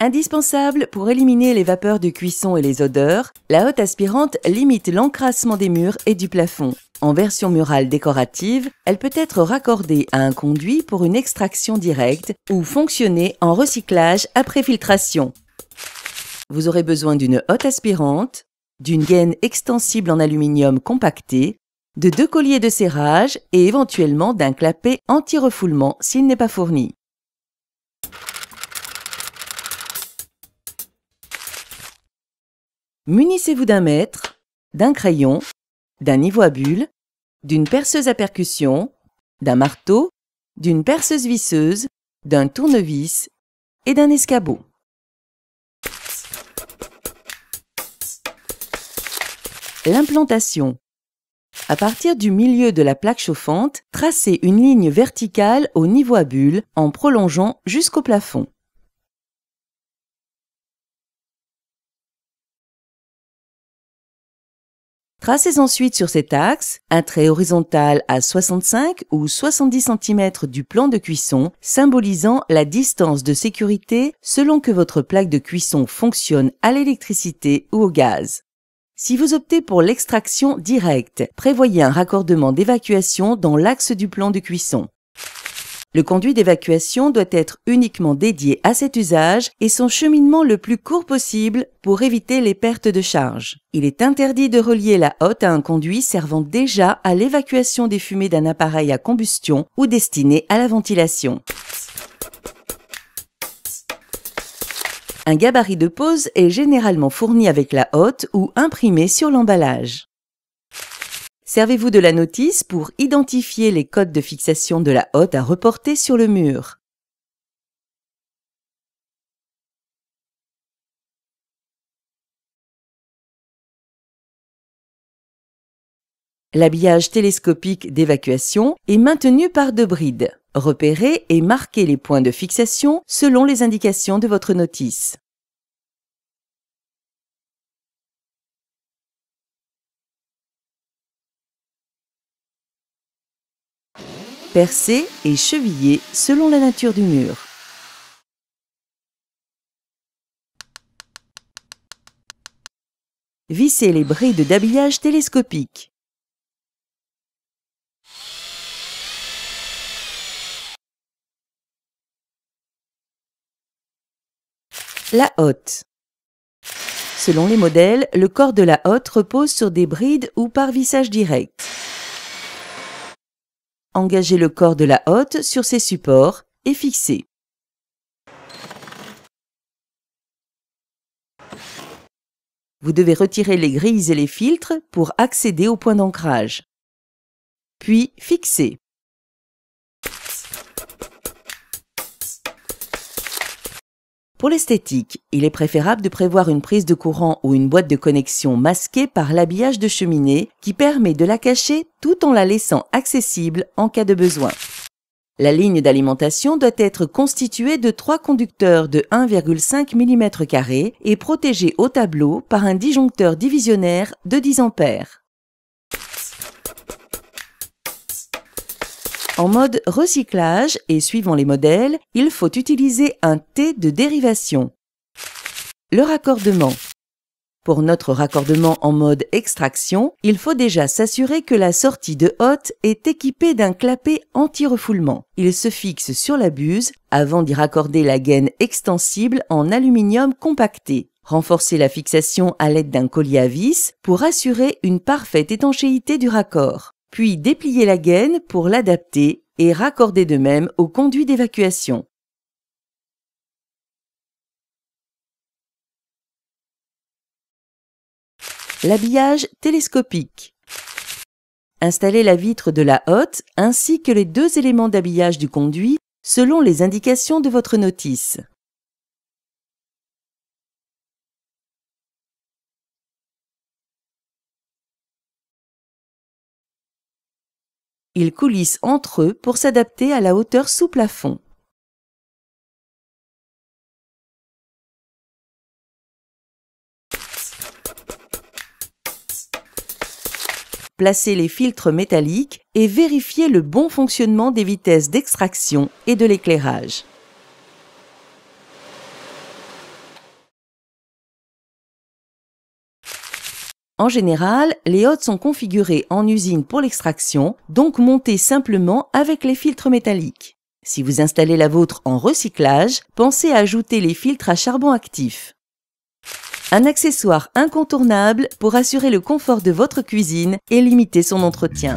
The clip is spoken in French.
Indispensable pour éliminer les vapeurs de cuisson et les odeurs, la haute aspirante limite l'encrassement des murs et du plafond. En version murale décorative, elle peut être raccordée à un conduit pour une extraction directe ou fonctionner en recyclage après filtration. Vous aurez besoin d'une haute aspirante, d'une gaine extensible en aluminium compacté, de deux colliers de serrage et éventuellement d'un clapet anti-refoulement s'il n'est pas fourni. Munissez-vous d'un mètre, d'un crayon, d'un niveau à bulle, d'une perceuse à percussion, d'un marteau, d'une perceuse visseuse, d'un tournevis et d'un escabeau. L'implantation. À partir du milieu de la plaque chauffante, tracez une ligne verticale au niveau à bulle en prolongeant jusqu'au plafond. Tracez ensuite sur cet axe un trait horizontal à 65 ou 70 cm du plan de cuisson, symbolisant la distance de sécurité selon que votre plaque de cuisson fonctionne à l'électricité ou au gaz. Si vous optez pour l'extraction directe, prévoyez un raccordement d'évacuation dans l'axe du plan de cuisson. Le conduit d'évacuation doit être uniquement dédié à cet usage et son cheminement le plus court possible pour éviter les pertes de charge. Il est interdit de relier la hotte à un conduit servant déjà à l'évacuation des fumées d'un appareil à combustion ou destiné à la ventilation. Un gabarit de pose est généralement fourni avec la hotte ou imprimé sur l'emballage. Servez-vous de la notice pour identifier les codes de fixation de la hotte à reporter sur le mur. L'habillage télescopique d'évacuation est maintenu par deux brides. Repérez et marquez les points de fixation selon les indications de votre notice. Percez et chevillé selon la nature du mur. Vissez les brides d'habillage télescopique. La hotte. Selon les modèles, le corps de la hotte repose sur des brides ou par vissage direct engager le corps de la hotte sur ses supports et fixer. Vous devez retirer les grilles et les filtres pour accéder au point d'ancrage. Puis fixer. Pour l'esthétique, il est préférable de prévoir une prise de courant ou une boîte de connexion masquée par l'habillage de cheminée qui permet de la cacher tout en la laissant accessible en cas de besoin. La ligne d'alimentation doit être constituée de trois conducteurs de 1,5 mm et protégée au tableau par un disjoncteur divisionnaire de 10 A. En mode recyclage et suivant les modèles, il faut utiliser un T de dérivation. Le raccordement. Pour notre raccordement en mode extraction, il faut déjà s'assurer que la sortie de hotte est équipée d'un clapet anti-refoulement. Il se fixe sur la buse avant d'y raccorder la gaine extensible en aluminium compacté. Renforcez la fixation à l'aide d'un collier à vis pour assurer une parfaite étanchéité du raccord puis déplier la gaine pour l'adapter et raccorder de même au conduit d'évacuation. L'habillage télescopique. Installez la vitre de la hotte ainsi que les deux éléments d'habillage du conduit selon les indications de votre notice. Ils coulissent entre eux pour s'adapter à la hauteur sous plafond. Placez les filtres métalliques et vérifiez le bon fonctionnement des vitesses d'extraction et de l'éclairage. En général, les hottes sont configurées en usine pour l'extraction, donc montées simplement avec les filtres métalliques. Si vous installez la vôtre en recyclage, pensez à ajouter les filtres à charbon actif. Un accessoire incontournable pour assurer le confort de votre cuisine et limiter son entretien.